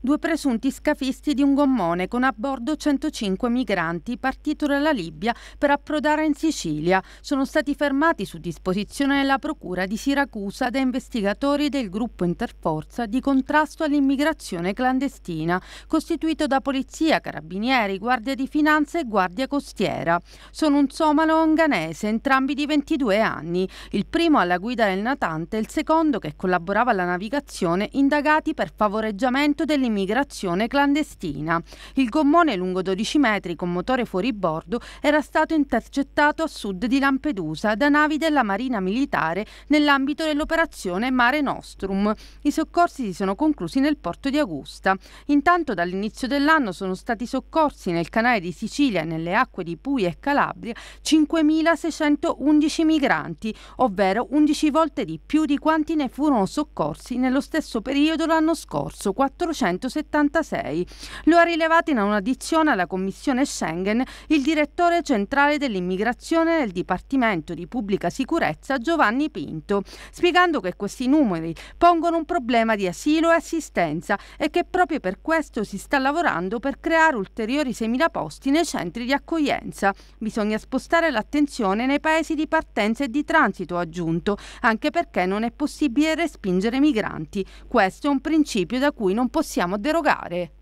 due presunti scafisti di un gommone con a bordo 105 migranti partito dalla Libia per approdare in Sicilia. Sono stati fermati su disposizione della Procura di Siracusa da investigatori del gruppo Interforza di contrasto all'immigrazione clandestina, costituito da polizia, carabinieri, guardia di finanza e guardia costiera. Sono un somalo onganese, entrambi di 22 anni, il primo alla guida del natante e il secondo che collaborava alla navigazione, indagati per favoreggiamento dell'immigrazione l'immigrazione clandestina. Il gommone lungo 12 metri con motore fuoribordo era stato intercettato a sud di Lampedusa da navi della Marina Militare nell'ambito dell'operazione Mare Nostrum. I soccorsi si sono conclusi nel porto di Augusta. Intanto dall'inizio dell'anno sono stati soccorsi nel canale di Sicilia e nelle acque di Puglia e Calabria 5.611 migranti, ovvero 11 volte di più di quanti ne furono soccorsi nello stesso periodo l'anno scorso, 400 1976. Lo ha rilevato in un'audizione alla Commissione Schengen il direttore centrale dell'immigrazione del Dipartimento di Pubblica Sicurezza Giovanni Pinto, spiegando che questi numeri pongono un problema di asilo e assistenza e che proprio per questo si sta lavorando per creare ulteriori 6.000 posti nei centri di accoglienza. Bisogna spostare l'attenzione nei paesi di partenza e di transito, ha aggiunto, anche perché non è possibile respingere migranti. Questo è un principio da cui non possiamo dobbiamo derogare